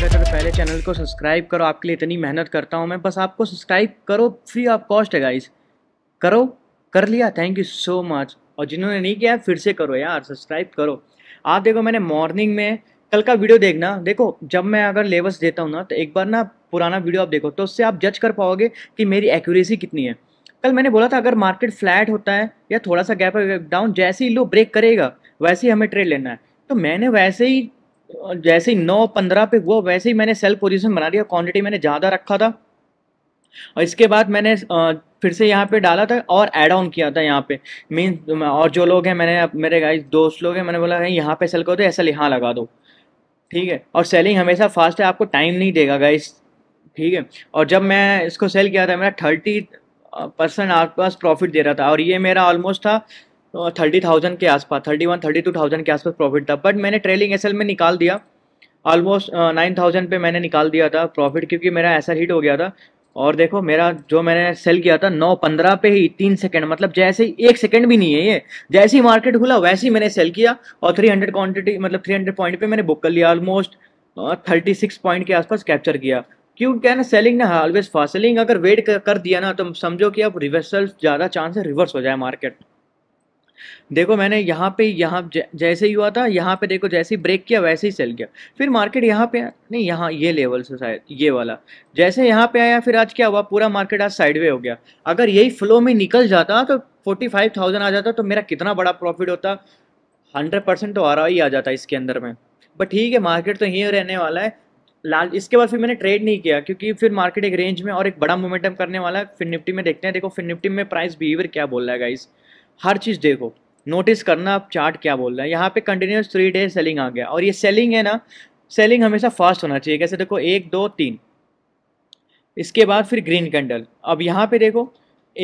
better है तो पहले चैनल को सब्सक्राइब करो आपके लिए इतनी मेहनत करता हूँ मैं बस आपको सब्सक्राइब करो फ्री ऑफ कॉस्ट है गाइज करो कर लिया थैंक यू सो मच और जिन्होंने नहीं किया फिर से करो यार सब्सक्राइब करो आप देखो मैंने मॉर्निंग में कल का वीडियो देखना देखो जब मैं अगर लेवस देता हूँ ना तो एक बार ना पुराना वीडियो आप देखो तो उससे आप जज कर पाओगे कि मेरी एक्यूरेसी कितनी है कल मैंने बोला था अगर मार्केट फ्लैट होता है या थोड़ा सा गैप डाउन जैसे ही लो ब्रेक करेगा वैसे ही हमें ट्रेड लेना है तो मैंने वैसे ही जैसे ही नौ पंद्रह पे हुआ वैसे ही मैंने सेल पोजीशन बना दिया क्वांटिटी मैंने ज़्यादा रखा था और इसके बाद मैंने फिर से यहाँ पे डाला था और एड ऑन किया था यहाँ पे मीन और जो लोग हैं मैंने मेरे गाइस दोस्त लोग हैं मैंने बोला यहाँ पे सेल करो तो ऐसा यहाँ लगा दो ठीक है और सेलिंग हमेशा फास्ट है आपको टाइम नहीं देगा गाइस ठीक है और जब मैं इसको सेल किया था मेरा थर्टी परसेंट आसपास प्रॉफिट दे रहा था और ये मेरा ऑलमोस्ट था थर्टी थाउजेंड के आसपास thirty one thirty two thousand के आसपास प्रॉफिट था बट मैंने ट्रेलिंग एसएल में निकाल दिया ऑलमोस्ट नाइन थाउजेंड पर मैंने निकाल दिया था प्रॉफिट क्योंकि मेरा ऐसा हिट हो गया था और देखो मेरा जो मैंने सेल किया था नौ पंद्रह पे ही तीन सेकंड मतलब जैसे ही एक सेकंड भी नहीं है ये जैसे ही मार्केट खुला वैसे ही मैंने सेल किया और थ्री हंड्रेड क्वान्टिटी मतलब थ्री हंड्रेड पॉइंट पर मैंने बुक कर लिया ऑलमोस्ट थर्टी सिक्स पॉइंट के आसपास कैप्चर किया क्यों क्या ना सेलिंग ना ऑलवेज फास्ट सेलिंग अगर वेट कर दिया ना तो समझो कि अब रिवर्सल ज़्यादा चांस है रिवर्स हो जाए मार्केट देखो मैंने यहाँ पे यहाँ जैसे ही हुआ था यहाँ पे देखो जैसे ही ब्रेक किया वैसे ही चल गया फिर मार्केट यहाँ पे नहीं यहाँ ये लेवल से शायद ये वाला जैसे यहाँ पे आया फिर आज क्या हुआ पूरा मार्केट आज साइडवे हो गया अगर यही फ्लो में निकल जाता तो फोर्टी फाइव थाउजेंड आ जाता तो मेरा कितना बड़ा प्रॉफिट होता हंड्रेड परसेंट तो आ रहा ही आ जाता इसके अंदर में बट ठीक है मार्केट तो यहीं रहने वाला है लाल इसके बाद फिर मैंने ट्रेड नहीं किया क्योंकि फिर मार्केट एक रेंज में और एक बड़ा मोमेंटम करने वाला है फिर निफ्टी में देखते हैं देखो फिर निफ्टी में प्राइस बिहेवियर क्या बोल रहा है गाइस हर चीज़ देखो नोटिस करना आप चार्ट क्या बोल रहे हैं यहाँ पे कंटिन्यूस थ्री डे सेलिंग आ गया और ये सेलिंग है ना सेलिंग हमेशा फास्ट होना चाहिए कैसे देखो एक दो तीन इसके बाद फिर ग्रीन कैंडल अब यहाँ पे देखो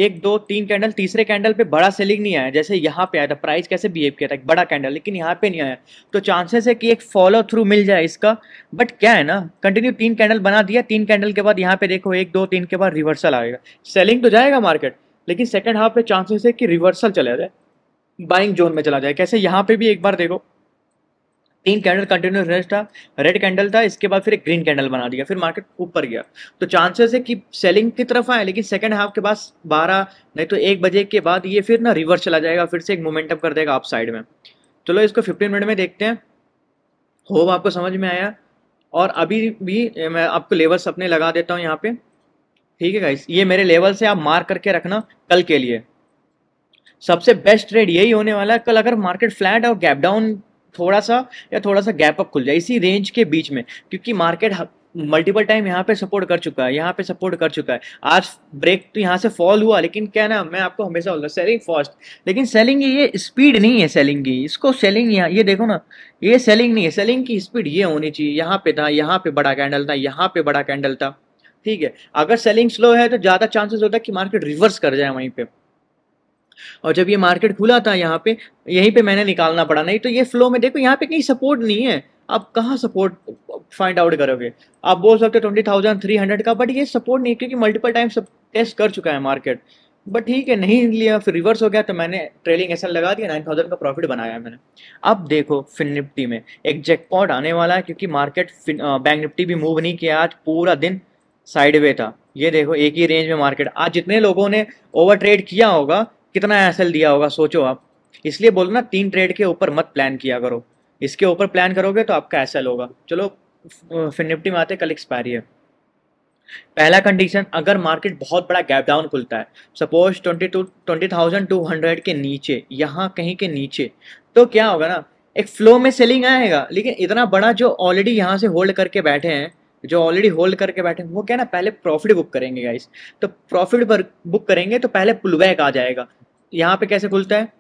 एक दो तीन कैंडल तीसरे कैंडल पे बड़ा सेलिंग नहीं आया जैसे यहाँ पे आया था प्राइस कैसे बिहेव किया था एक बड़ा कैंडल लेकिन यहाँ पे नहीं आया तो चांसेस है कि एक फॉलो थ्रू मिल जाए इसका बट क्या है ना कंटिन्यू तीन कैंडल बना दिया तीन कैंडल के बाद यहाँ पे देखो एक दो तीन के बाद रिवर्सल आएगा सेलिंग तो जाएगा मार्केट लेकिन सेकेंड हाफ में चांसेस है कि रिवर्सल चला जाए बाइंग जोन में चला जाए कैसे यहाँ पे भी एक बार देखो तीन कैंडल कंटिन्यूस रेस्ट था रेड कैंडल था इसके बाद फिर एक ग्रीन कैंडल बना दिया फिर मार्केट ऊपर गया तो चांसेस है कि सेलिंग की तरफ आए लेकिन सेकंड हाफ के बाद बारह नहीं तो एक बजे के बाद ये फिर ना रिवर्स चला जाएगा फिर से एक मोमेंटम कर देगा आप साइड में चलो इसको फिफ्टीन मिनट में देखते हैं होप आपको समझ में आया और अभी भी मैं आपको लेवल्स अपने लगा देता हूँ यहाँ पे ठीक है गाइस ये मेरे लेवल से आप मार्क करके रखना कल के लिए सबसे बेस्ट ट्रेड यही होने वाला है कल अगर मार्केट फ्लैट और गैप डाउन थोड़ा सा या थोड़ा सा गैप अप खुल जाए इसी रेंज के बीच में क्योंकि मार्केट मल्टीपल टाइम यहाँ पे सपोर्ट कर चुका है यहाँ पे सपोर्ट कर चुका है आज ब्रेक तो यहाँ से फॉल हुआ लेकिन क्या ना मैं आपको हमेशा बोलता सेलिंग फास्ट लेकिन सेलिंग ये स्पीड नहीं है सेलिंग की इसको सेलिंग यहाँ ये देखो ना ये सेलिंग नहीं है सेलिंग की स्पीड ये होनी चाहिए यहाँ पे था यहाँ पे बड़ा कैंडल था यहाँ पे बड़ा कैंडल था ठीक है अगर सेलिंग स्लो है तो ज़्यादा चांसेस होता है कि मार्केट रिवर्स कर जाए वहीं पे और जब ये मार्केट खुला था यहाँ पे यहीं पे मैंने निकालना पड़ा नहीं तो ये फ्लो में देखो यहाँ पे कहीं सपोर्ट नहीं है आप कहाँ सपोर्ट फाइंड आउट करोगे आप बोल सकते हो ट्वेंटी थाउजेंड थ्री हंड्रेड का बट ये सपोर्ट नहीं क्योंकि मल्टीपल टाइम सब टेस्ट कर चुका है मार्केट बट ठीक है नहीं लिया फिर रिवर्स हो गया तो मैंने ट्रेलिंग ऐसा लगा दिया नाइन थाउजेंड का प्रॉफिट बनाया मैंने अब देखो फिन निफ्टी में एक जैकपॉट आने वाला है क्योंकि मार्केट बैंक निफ्टी भी मूव नहीं किया आज पूरा दिन साइड वे था ये देखो एक ही रेंज में मार्केट आज जितने लोगों ने ओवर ट्रेड किया होगा कितना एसल दिया होगा सोचो आप इसलिए बोलो ना तीन ट्रेड के ऊपर मत प्लान किया करो इसके ऊपर प्लान करोगे तो आपका एसल होगा चलो फिर निफ्टी में आते कल एक्सपायरी है पहला कंडीशन अगर मार्केट बहुत बड़ा गैप डाउन खुलता है suppose twenty two twenty thousand two hundred के नीचे यहाँ कहीं के नीचे तो क्या होगा ना एक फ्लो में सेलिंग आएगा लेकिन इतना बड़ा जो ऑलरेडी यहाँ से होल्ड करके बैठे हैं जो ऑलरेडी होल्ड करके बैठे वो क्या ना पहले प्रॉफिट बुक करेंगे गाइस तो प्रॉफिट पर बुक करेंगे तो पहले पुल बैक आ जाएगा यहाँ पे कैसे खुलता है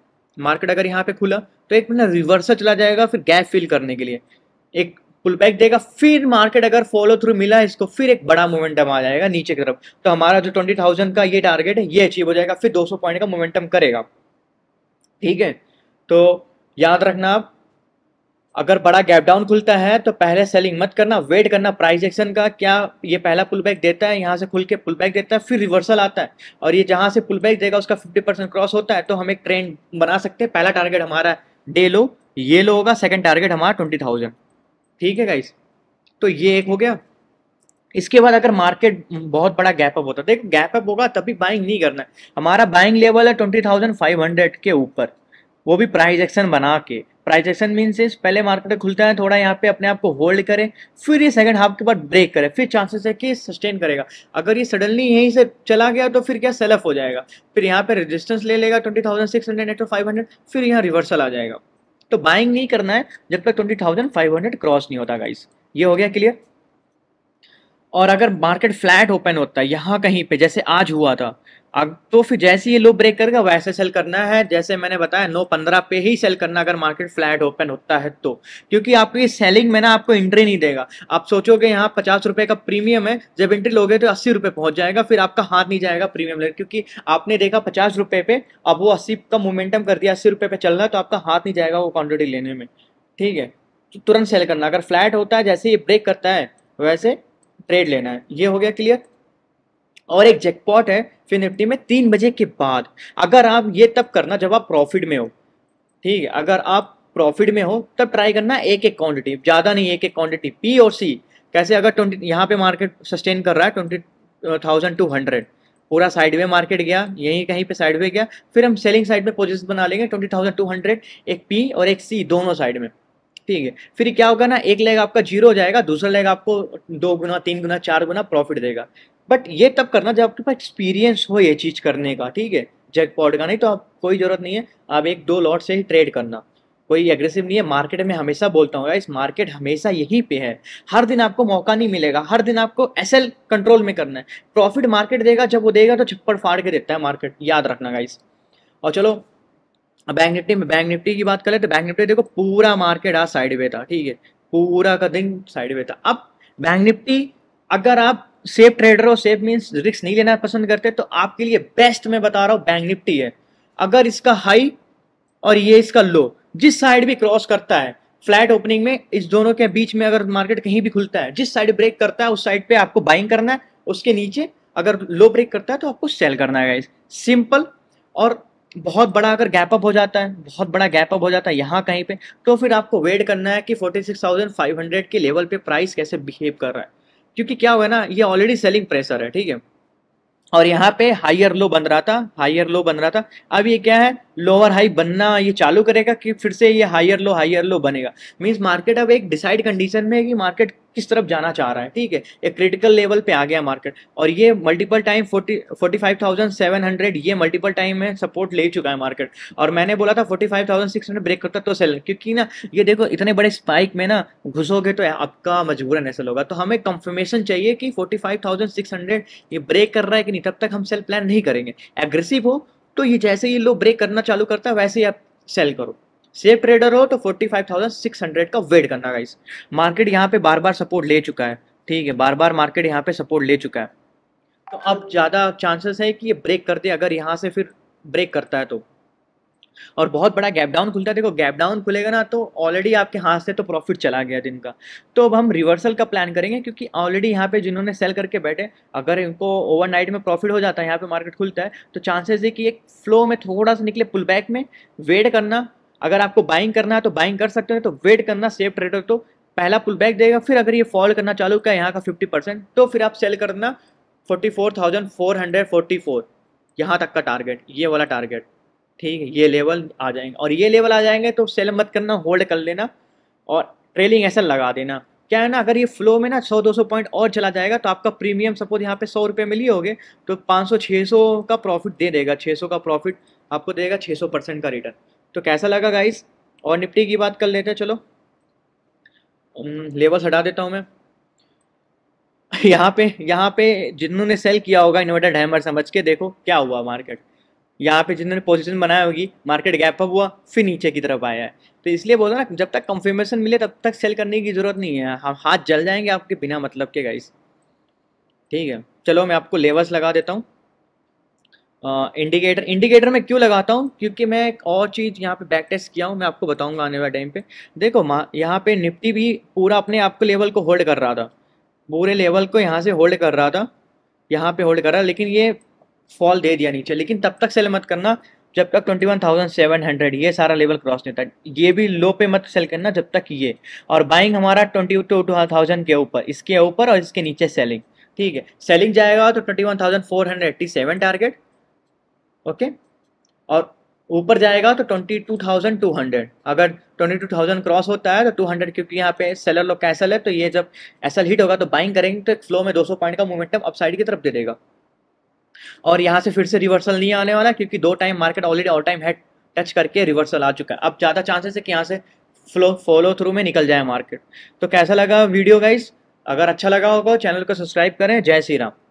मार्केट अगर यहाँ पे खुला तो एक मतलब रिवर्सल चला जाएगा फिर गैप फिल करने के लिए एक पुल बैक देगा फिर मार्केट अगर फॉलो थ्रू मिला इसको फिर एक बड़ा मोमेंटम आ जाएगा नीचे की तरफ तो हमारा जो ट्वेंटी थाउजेंड का ये टारगेट है ये अचीव हो जाएगा फिर दो सौ पॉइंट का मोमेंटम करेगा ठीक है तो याद रखना आप अगर बड़ा गैप डाउन खुलता है तो पहले सेलिंग मत करना वेट करना प्राइस एक्शन का क्या ये पहला पुल बैक देता है यहाँ से खुल के पुल बैक देता है फिर रिवर्सल आता है और ये जहाँ से पुल बैक देगा उसका 50 परसेंट क्रॉस होता है तो हम एक ट्रेंड बना सकते हैं पहला टारगेट हमारा डे लो ये लो होगा सेकेंड टारगेट हमारा ट्वेंटी थाउजेंड ठीक है गाइस तो ये एक हो गया इसके बाद अगर मार्केट बहुत बड़ा गैप अप होता है देखो गैप अप होगा तभी बाइंग नहीं करना है हमारा बाइंग लेवल है ट्वेंटी थाउजेंड फाइव हंड्रेड के ऊपर वो भी प्राइस एक्शन बना के प्राइस एक्शन इस पहले मार्केट खुलता है थोड़ा यहाँ पे अपने आप को होल्ड करें फिर ये सेकंड हाफ के बाद ब्रेक करें फिर चांसेस है कि सस्टेन करेगा अगर ये सडनली यहीं से चला गया तो फिर क्या सेलफ हो जाएगा फिर यहाँ पे रेजिस्टेंस ले लेगा ट्वेंटी थाउजेंड सिक्स हंड्रेड तो फाइव हंड्रेड फिर यहाँ रिवर्सल आ जाएगा तो बाइंग नहीं करना है जब तक twenty thousand five hundred cross नहीं होता गाइस ये हो गया क्लियर और अगर मार्केट फ्लैट ओपन होता है यहाँ कहीं पे जैसे आज हुआ था अब तो फिर जैसे ये लो ब्रेक करेगा वैसे सेल करना है जैसे मैंने बताया नौ पंद्रह पे ही सेल करना अगर मार्केट फ्लैट ओपन होता है तो क्योंकि आपको ये सेलिंग में ना आपको एंट्री नहीं देगा आप सोचोगे यहाँ पचास रुपए का प्रीमियम है जब एंट्री लोगे तो अस्सी रुपये पहुंच जाएगा फिर आपका हाथ नहीं जाएगा प्रीमियम लेकर क्योंकि आपने देखा पचास रुपये पे अब वो अस्सी का मोमेंटम कर दिया अस्सी रुपये पे चल रहा है तो आपका हाथ नहीं जाएगा वो क्वान्टिटी लेने में ठीक है तो तुरंत सेल करना अगर फ्लैट होता है जैसे ये ब्रेक करता है वैसे ट्रेड लेना है ये हो गया क्लियर और एक जैकपॉट है फिर निफ्टी में तीन बजे के बाद अगर आप ये तब करना जब आप प्रॉफिट में हो ठीक है अगर आप प्रॉफिट में हो तब ट्राई करना एक एक क्वांटिटी ज़्यादा नहीं एक एक क्वांटिटी पी और सी कैसे अगर ट्वेंटी यहाँ पे मार्केट सस्टेन कर रहा है ट्वेंटी थाउजेंड टू हंड्रेड पूरा साइड वे मार्केट गया यहीं कहीं पे साइड वे गया फिर हम सेलिंग साइड में पोजिशन बना लेंगे ट्वेंटी थाउजेंड टू हंड्रेड एक पी और एक सी दोनों साइड में ठीक है फिर क्या होगा ना एक लेग आपका जीरो हो जाएगा दूसरा लेग आपको दो गुना तीन गुना चार गुना प्रॉफिट देगा बट ये तब करना जब आपके पास एक्सपीरियंस हो ये चीज़ करने का ठीक है पॉड का नहीं तो आप कोई ज़रूरत नहीं है आप एक दो लॉट से ही ट्रेड करना कोई एग्रेसिव नहीं है मार्केट में हमेशा बोलता हूँ इस मार्केट हमेशा यही पे है हर दिन आपको मौका नहीं मिलेगा हर दिन आपको एस कंट्रोल में करना है प्रॉफिट मार्केट देगा जब वो देगा तो छप्पड़ फाड़ के देता है मार्केट याद रखना गाइस और चलो बैंक निफ्टी में बैंक निफ्टी की बात करें तो बैंक निफ्टी देखो पूरा मार्केट आज साइड वे था ठीक है पूरा का दिन साइड वे था अब बैंक निफ्टी अगर आप सेफ ट्रेडर हो सेफ मीन्स रिस्क नहीं लेना पसंद करते तो आपके लिए बेस्ट मैं बता रहा हूँ बैंक निफ्टी है अगर इसका हाई और ये इसका लो जिस साइड भी क्रॉस करता है फ्लैट ओपनिंग में इस दोनों के बीच में अगर मार्केट कहीं भी खुलता है जिस साइड ब्रेक करता है उस साइड पे आपको बाइंग करना है उसके नीचे अगर लो ब्रेक करता है तो आपको सेल करना है सिंपल और बहुत बड़ा अगर गैप अप हो जाता है बहुत बड़ा गैप अप हो जाता है यहाँ कहीं पे तो फिर आपको वेट करना है कि 46,500 के लेवल पे प्राइस कैसे बिहेव कर रहा है क्योंकि क्या हुआ ना ये ऑलरेडी सेलिंग प्रेशर है ठीक है और यहाँ पे हायर लो बन रहा था हायर लो बन रहा था अब ये क्या है लोअर हाई बनना ये चालू करेगा कि फिर से ये हायर लो हायर लो बनेगा मीन्स मार्केट अब एक डिसाइड कंडीशन में है कि मार्केट किस तरफ जाना चाह रहा है ठीक है एक क्रिटिकल लेवल पे आ गया मार्केट और ये मल्टीपल टाइम फोर्टी फोर्टी ये मल्टीपल टाइम में सपोर्ट ले चुका है मार्केट और मैंने बोला था फोर्टी ब्रेक करता तो सेल क्योंकि ना ये देखो इतने बड़े स्पाइक में ना घुसोगे तो आपका मजबूरन ऐसा होगा तो हमें कंफर्मेशन चाहिए कि फोर्टी ये ब्रेक कर रहा है कि नहीं तब तक हम सेल प्लान नहीं करेंगे एग्रेसिव हो तो ये जैसे ही लो ब्रेक करना चालू करता है वैसे ही आप सेल करो सेफ ट्रेडर हो तो 45,600 का वेट करना गाइस मार्केट यहाँ पे बार बार सपोर्ट ले चुका है ठीक है बार बार मार्केट यहाँ पे सपोर्ट ले चुका है तो अब ज़्यादा चांसेस है कि ये ब्रेक कर दे अगर यहाँ से फिर ब्रेक करता है तो और बहुत बड़ा गैप डाउन खुलता है देखो गैप डाउन खुलेगा ना तो ऑलरेडी आपके हाथ से तो प्रॉफिट चला गया दिन का तो अब हम रिवर्सल का प्लान करेंगे क्योंकि ऑलरेडी यहाँ पे जिन्होंने सेल करके बैठे अगर इनको ओवरनाइट में प्रॉफिट हो जाता है यहाँ पे मार्केट खुलता है तो चांसेस है कि एक फ्लो में थोड़ा सा निकले पुल बैक में वेट करना अगर आपको बाइंग करना है तो बाइंग कर सकते हैं तो वेट करना सेफ ट्रेडर तो पहला पुल बैक देगा फिर अगर ये फॉल करना चालू का यहाँ का फिफ्टी परसेंट तो फिर आप सेल करना forty four thousand four hundred forty four यहाँ तक का टारगेट ये वाला टारगेट ठीक है ये लेवल आ जाएंगे और ये लेवल आ जाएंगे तो सेल मत करना होल्ड कर लेना और ट्रेलिंग ऐसा लगा देना क्या है ना अगर ये फ्लो में ना 100-200 पॉइंट और चला जाएगा तो आपका प्रीमियम सपोज यहाँ पे सौ रुपये मिली होगे तो 500-600 का प्रॉफिट दे देगा 600 का प्रॉफिट आपको देगा 600 परसेंट का रिटर्न तो कैसा लगा गाइस और निफ्टी की बात कर लेते हैं चलो लेवल्स हम्म, हटा देता हूँ मैं यहाँ पे यहाँ पे जिन्होंने सेल किया होगा इन्वर्टर हैमर समझ के देखो क्या हुआ मार्केट यहाँ पे जिन्होंने पोजीशन बनाया होगी मार्केट गैप अप हुआ फिर नीचे की तरफ आया है तो इसलिए बोला ना जब तक कंफर्मेशन मिले तब तक सेल करने की ज़रूरत नहीं है हम हाँ, हाथ जल जाएंगे आपके बिना मतलब के गाइस ठीक है चलो मैं आपको लेवल्स लगा देता हूँ इंडिकेटर इंडिकेटर मैं क्यों लगाता हूँ क्योंकि मैं एक और चीज़ यहाँ पे बैक टेस्ट किया हूँ मैं आपको बताऊँगा आने वाले टाइम पे देखो माँ यहाँ पे निफ्टी भी पूरा अपने आप को लेवल को होल्ड कर रहा था पूरे लेवल को यहाँ से होल्ड कर रहा था यहाँ पे होल्ड कर रहा लेकिन ये फॉल दे दिया नीचे लेकिन तब तक सेल मत करना जब तक ट्वेंटी ये सारा लेवल क्रॉस नहीं था ये भी लो पे मत सेल करना जब तक ये और बाइंग हमारा ट्वेंटी टू थाउजेंड के ऊपर इसके ऊपर और इसके नीचे सेलिंग ठीक है सेलिंग जाएगा तो ट्वेंटी टारगेट ओके और ऊपर जाएगा तो 22,200 अगर 22,000 क्रॉस होता है तो 200 क्योंकि यहाँ पे सेलर लोग कैसल है तो ये जब एसल हिट होगा तो बाइंग करेंगे तो फ्लो में 200 पॉइंट का मोमेंटम अपसाइड की तरफ दे देगा और यहाँ से फिर से रिवर्सल नहीं आने वाला क्योंकि दो time market already all time head touch करके रिवर्सल आ चुका है अब ज़्यादा चांसेस है कि यहाँ से फ्लो फॉलो थ्रू में निकल जाए मार्केट तो कैसा लगा वीडियो गाइस अगर अच्छा लगा होगा चैनल को सब्सक्राइब करें जय श्री राम